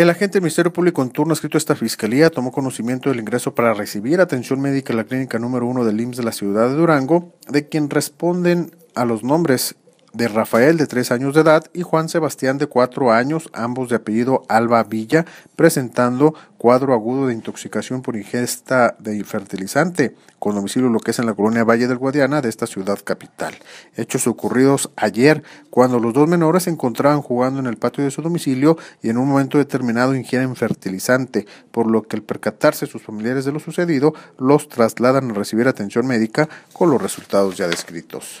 El agente del Ministerio Público en turno escrito a esta fiscalía tomó conocimiento del ingreso para recibir atención médica en la clínica número uno del IMSS de la ciudad de Durango, de quien responden a los nombres de Rafael de tres años de edad y Juan Sebastián de cuatro años, ambos de apellido Alba Villa, presentando cuadro agudo de intoxicación por ingesta de fertilizante, con domicilio lo que es en la colonia Valle del Guadiana de esta ciudad capital. Hechos ocurridos ayer, cuando los dos menores se encontraban jugando en el patio de su domicilio y en un momento determinado ingieren fertilizante, por lo que al percatarse sus familiares de lo sucedido, los trasladan a recibir atención médica con los resultados ya descritos.